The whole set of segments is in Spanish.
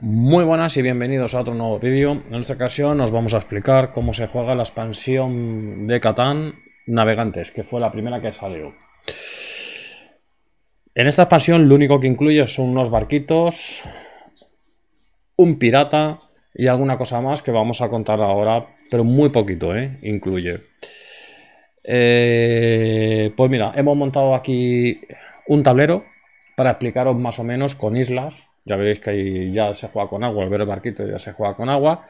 Muy buenas y bienvenidos a otro nuevo vídeo. En esta ocasión os vamos a explicar cómo se juega la expansión de Catán Navegantes, que fue la primera que salió. En esta expansión lo único que incluye son unos barquitos, un pirata y alguna cosa más que vamos a contar ahora, pero muy poquito, ¿eh? Incluye. Eh, pues mira, hemos montado aquí un tablero para explicaros más o menos con islas ya veréis que ahí ya se juega con agua, el ver el barquito ya se juega con agua.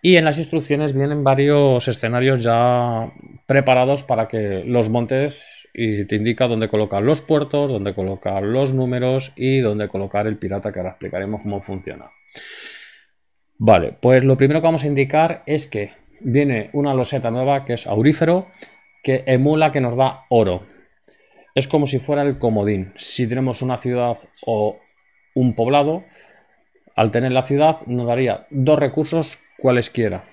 Y en las instrucciones vienen varios escenarios ya preparados para que los montes y te indica dónde colocar los puertos, dónde colocar los números y dónde colocar el pirata, que ahora explicaremos cómo funciona. Vale, pues lo primero que vamos a indicar es que viene una loseta nueva que es aurífero, que emula que nos da oro. Es como si fuera el comodín. Si tenemos una ciudad o un poblado, al tener la ciudad nos daría dos recursos cualesquiera.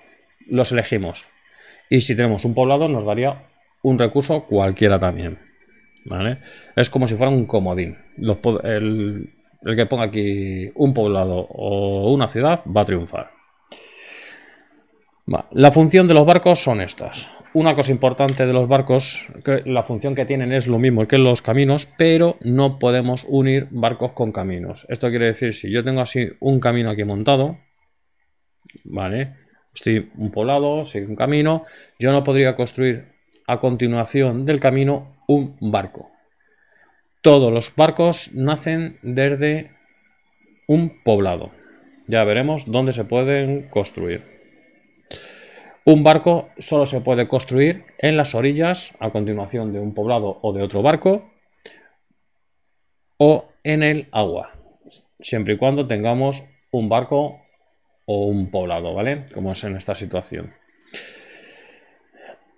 Los elegimos. Y si tenemos un poblado nos daría un recurso cualquiera también. Es como si fuera un comodín. el, el que ponga aquí un poblado o una ciudad va a triunfar. La función de los barcos son estas. Una cosa importante de los barcos, que la función que tienen es lo mismo que los caminos, pero no podemos unir barcos con caminos. Esto quiere decir, si yo tengo así un camino aquí montado, ¿vale? Estoy un poblado, sigue un camino, yo no podría construir a continuación del camino un barco. Todos los barcos nacen desde un poblado. Ya veremos dónde se pueden construir. Un barco solo se puede construir en las orillas, a continuación de un poblado o de otro barco, o en el agua, siempre y cuando tengamos un barco o un poblado, ¿vale? Como es en esta situación.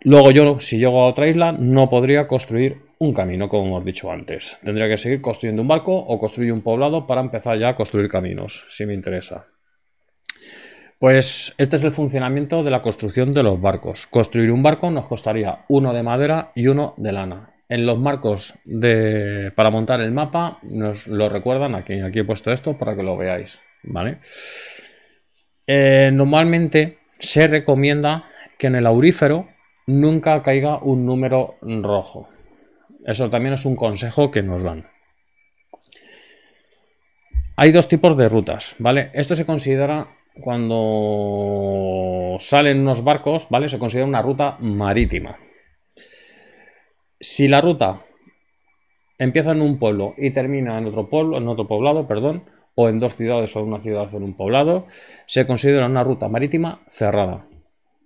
Luego yo, si llego a otra isla, no podría construir un camino, como hemos dicho antes. Tendría que seguir construyendo un barco o construir un poblado para empezar ya a construir caminos, si me interesa. Pues este es el funcionamiento de la construcción de los barcos. Construir un barco nos costaría uno de madera y uno de lana. En los marcos de, para montar el mapa nos lo recuerdan aquí. Aquí he puesto esto para que lo veáis. ¿vale? Eh, normalmente se recomienda que en el aurífero nunca caiga un número rojo. Eso también es un consejo que nos dan. Hay dos tipos de rutas, ¿vale? Esto se considera cuando salen unos barcos, ¿vale? Se considera una ruta marítima. Si la ruta empieza en un pueblo y termina en otro pueblo, en otro poblado, perdón, o en dos ciudades o en una ciudad en un poblado, se considera una ruta marítima cerrada.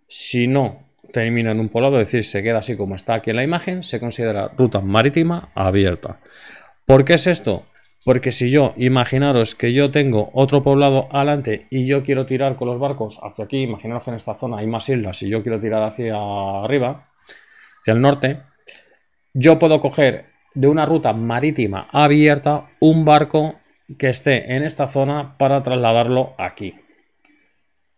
Si no termina en un poblado, es decir, se queda así como está aquí en la imagen, se considera ruta marítima abierta. ¿Por qué es esto? Porque si yo, imaginaros que yo tengo otro poblado adelante y yo quiero tirar con los barcos hacia aquí, imaginaros que en esta zona hay más islas y yo quiero tirar hacia arriba, hacia el norte, yo puedo coger de una ruta marítima abierta un barco que esté en esta zona para trasladarlo aquí.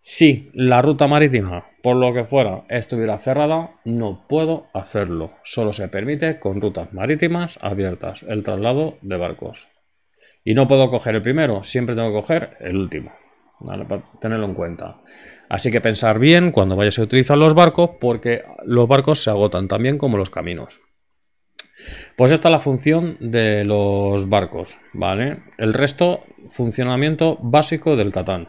Si la ruta marítima, por lo que fuera, estuviera cerrada, no puedo hacerlo. Solo se permite con rutas marítimas abiertas el traslado de barcos. Y no puedo coger el primero, siempre tengo que coger el último. Para tenerlo en cuenta. Así que pensar bien cuando vayas a utilizar los barcos, porque los barcos se agotan también como los caminos. Pues esta es la función de los barcos, ¿vale? El resto, funcionamiento básico del Catán.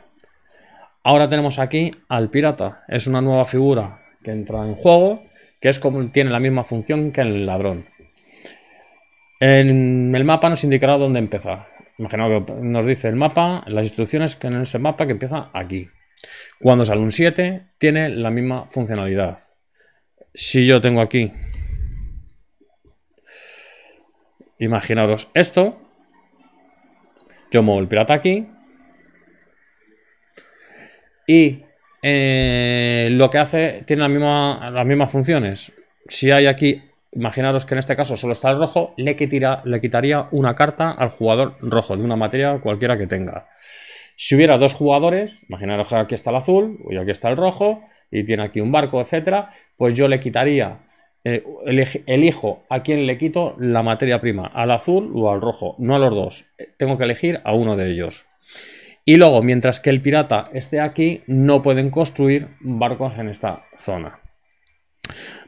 Ahora tenemos aquí al pirata, es una nueva figura que entra en juego, que es como, tiene la misma función que el ladrón. En el mapa nos indicará dónde empezar. Imaginaos que nos dice el mapa, las instrucciones que en ese mapa que empieza aquí. Cuando sale un 7, tiene la misma funcionalidad. Si yo tengo aquí, Imaginaos esto, yo muevo el pirata aquí, y eh, lo que hace tiene las mismas funciones. Si hay aquí Imaginaros que en este caso solo está el rojo, le, le quitaría una carta al jugador rojo de una materia cualquiera que tenga. Si hubiera dos jugadores, imaginaros que aquí está el azul y aquí está el rojo y tiene aquí un barco, etcétera, pues yo le quitaría, eh, elijo a quién le quito la materia prima, al azul o al rojo, no a los dos. Tengo que elegir a uno de ellos. Y luego, mientras que el pirata esté aquí, no pueden construir barcos en esta zona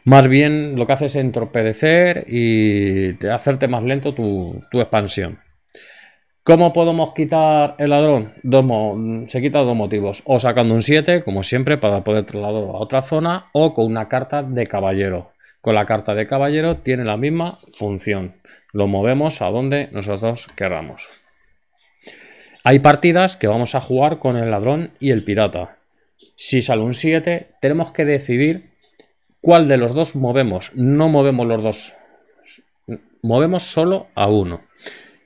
más bien lo que hace es entorpecer y hacerte más lento tu, expansión. ¿Cómo podemos quitar el ladrón? Dos, se quita dos motivos. O sacando un 7, como siempre, para poder trasladarlo a otra zona, o con una carta de caballero. Con la carta de caballero tiene la misma función. Lo movemos a donde nosotros queramos. Hay partidas que vamos a jugar con el ladrón y el pirata. Si sale un 7, tenemos que decidir ¿Cuál de los dos movemos? No movemos los dos. Movemos solo a uno.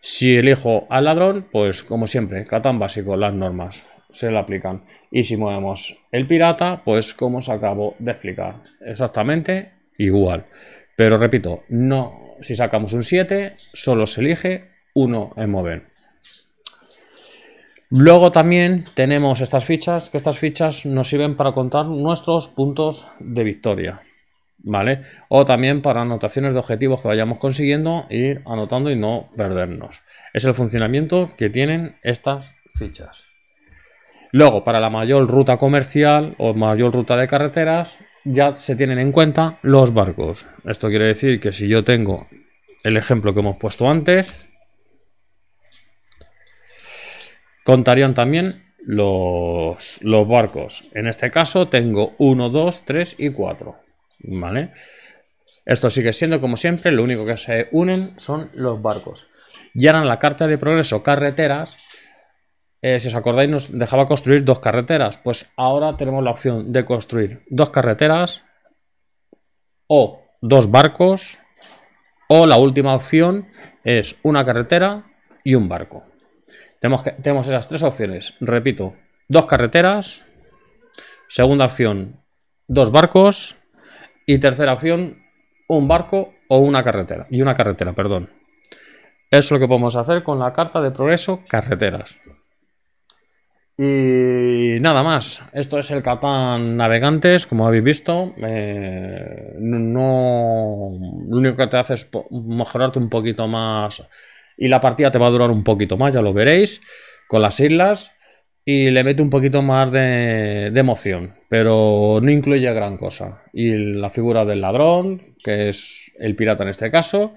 Si elijo al ladrón, pues como siempre, Catán básico, las normas se le aplican. Y si movemos el pirata, pues como os acabo de explicar, exactamente igual. Pero repito, no, si sacamos un 7, solo se elige uno en mover. Luego también tenemos estas fichas, que estas fichas nos sirven para contar nuestros puntos de victoria. ¿Vale? O también para anotaciones de objetivos que vayamos consiguiendo, ir anotando y no perdernos. Es el funcionamiento que tienen estas fichas. Luego, para la mayor ruta comercial o mayor ruta de carreteras, ya se tienen en cuenta los barcos. Esto quiere decir que si yo tengo el ejemplo que hemos puesto antes, Contarían también los, barcos. En este caso tengo 1, 2, 3 y 4. ¿Vale? Esto sigue siendo como siempre, lo único que se unen son los barcos. Y ahora en la carta de progreso carreteras, eh, si os acordáis nos dejaba construir dos carreteras, pues ahora tenemos la opción de construir dos carreteras o dos barcos o la última opción es una carretera y un barco. Tenemos, tenemos esas tres opciones. Repito, dos carreteras. Segunda opción, dos barcos. Y tercera opción, un barco o una carretera. Y una carretera, perdón. Eso es lo que podemos hacer con la carta de progreso carreteras. Y nada más. Esto es el Catán Navegantes, como habéis visto. Eh, no, lo único que te hace es mejorarte un poquito más y la partida te va a durar un poquito más, ya lo veréis, con las islas y le mete un poquito más de, emoción, pero no incluye gran cosa. Y la figura del ladrón, que es el pirata en este caso,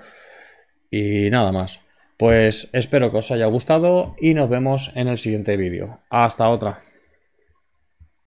y nada más. Pues espero que os haya gustado y nos vemos en el siguiente vídeo. Hasta otra.